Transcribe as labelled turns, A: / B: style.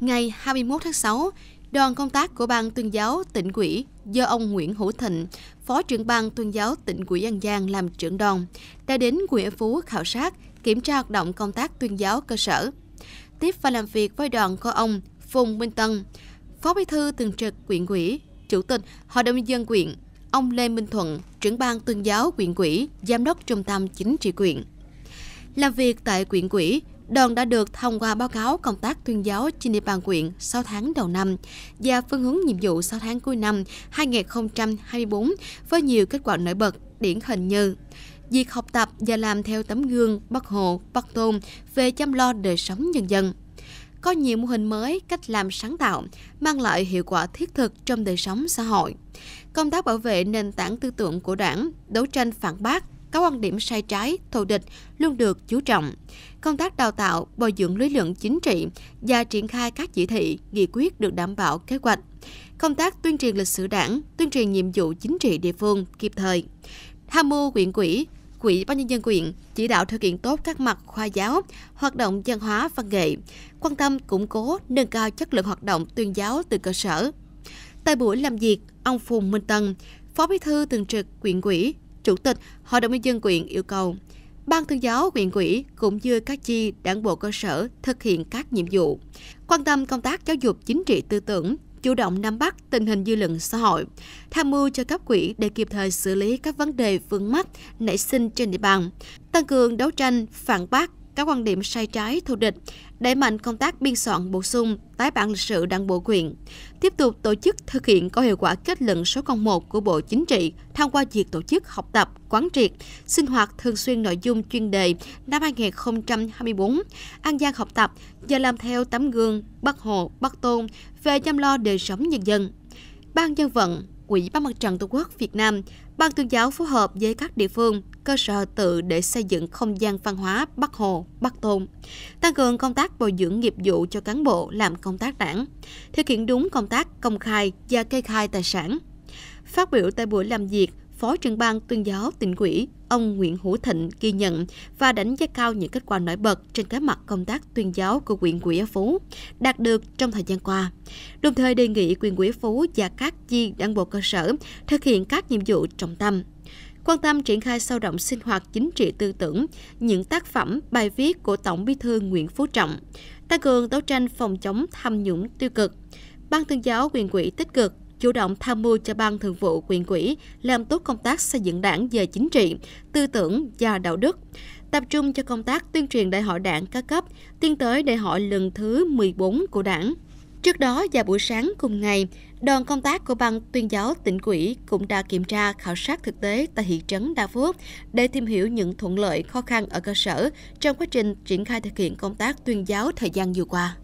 A: ngày 21 tháng 6, đoàn công tác của Ban tuyên giáo tỉnh ủy do ông Nguyễn Hữu Thịnh, Phó trưởng Ban tuyên giáo tỉnh ủy An Giang làm trưởng đoàn, đã đến huyện Phú khảo sát, kiểm tra hoạt động công tác tuyên giáo cơ sở. Tiếp và làm việc với đoàn có ông Phùng Minh Tân, Phó Bí thư thường trực quyện ủy, Chủ tịch Hội đồng nhân dân quyện, ông Lê Minh Thuận, trưởng ban tuyên giáo quyện ủy, giám đốc trung tâm chính trị quyện. Làm việc tại quyện ủy, Đoàn đã được thông qua báo cáo công tác tuyên giáo trên địa bàn quyện 6 tháng đầu năm và phương hướng nhiệm vụ 6 tháng cuối năm 2024 với nhiều kết quả nổi bật, điển hình như việc học tập và làm theo tấm gương Bắc Hồ, Bắc Tôn về chăm lo đời sống nhân dân. Có nhiều mô hình mới, cách làm sáng tạo, mang lại hiệu quả thiết thực trong đời sống xã hội. Công tác bảo vệ nền tảng tư tưởng của đảng, đấu tranh phản bác, các quan điểm sai trái, thù địch luôn được chú trọng. Công tác đào tạo, bồi dưỡng lý luận chính trị và triển khai các chỉ thị, nghị quyết được đảm bảo kế hoạch. Công tác tuyên truyền lịch sử đảng, tuyên truyền nhiệm vụ chính trị địa phương kịp thời. Tham mưu quyện quỹ, Quỹ Ban Nhân dân quyện chỉ đạo thực hiện tốt các mặt khoa giáo, hoạt động văn hóa văn nghệ, quan tâm củng cố, nâng cao chất lượng hoạt động tuyên giáo từ cơ sở. Tại buổi làm việc, ông Phùng Minh Tân, Phó Bí thư Thường trực quyện quỹ Chủ tịch Hội đồng nhân dân quyện yêu cầu Ban tuyên giáo quyện quỹ cũng như các chi đảng bộ cơ sở thực hiện các nhiệm vụ, quan tâm công tác giáo dục chính trị tư tưởng, chủ động nắm bắt tình hình dư luận xã hội, tham mưu cho cấp quỹ để kịp thời xử lý các vấn đề vướng mắc nảy sinh trên địa bàn, tăng cường đấu tranh phản bác các quan điểm sai trái thù địch, đẩy mạnh công tác biên soạn bổ sung, tái bản lịch sử đảng bộ quyện, tiếp tục tổ chức thực hiện có hiệu quả kết luận số 01 của Bộ Chính trị thông qua việc tổ chức học tập, quán triệt, sinh hoạt thường xuyên nội dung chuyên đề năm 2024, An Giang học tập, và làm theo tấm gương Bắc Hồ, Bắc Tôn về chăm lo đời sống nhân dân. Ban dân vận, Quỹ Ban Mặt trận Tổ quốc Việt Nam, Ban tuyên giáo phối hợp với các địa phương, cơ sở tự để xây dựng không gian văn hóa Bắc Hồ, Bắc Tôn, tăng cường công tác bồi dưỡng nghiệp vụ cho cán bộ làm công tác đảng, thực hiện đúng công tác công khai và kê khai tài sản. Phát biểu tại buổi làm việc, Phó trưởng ban tuyên giáo tỉnh ủy, ông Nguyễn Hữu Thịnh ghi nhận và đánh giá cao những kết quả nổi bật trên các mặt công tác tuyên giáo của huyện Quỹ Phú đạt được trong thời gian qua. Đồng thời đề nghị quyền Quỹ Phú và các chi đảng bộ cơ sở thực hiện các nhiệm vụ trọng tâm quan tâm triển khai sâu rộng sinh hoạt chính trị tư tưởng, những tác phẩm, bài viết của Tổng Bí thư Nguyễn Phú Trọng, tăng cường đấu tranh phòng chống tham nhũng tiêu cực. Ban tuyên giáo quyền quỹ tích cực chủ động tham mưu cho Ban Thường vụ quyền quỹ làm tốt công tác xây dựng đảng về chính trị, tư tưởng và đạo đức tập trung cho công tác tuyên truyền đại hội đảng các cấp, tiến tới đại hội lần thứ 14 của đảng. Trước đó và buổi sáng cùng ngày, đoàn công tác của ban tuyên giáo tỉnh quỹ cũng đã kiểm tra khảo sát thực tế tại thị trấn Đa Phước để tìm hiểu những thuận lợi khó khăn ở cơ sở trong quá trình triển khai thực hiện công tác tuyên giáo thời gian vừa qua.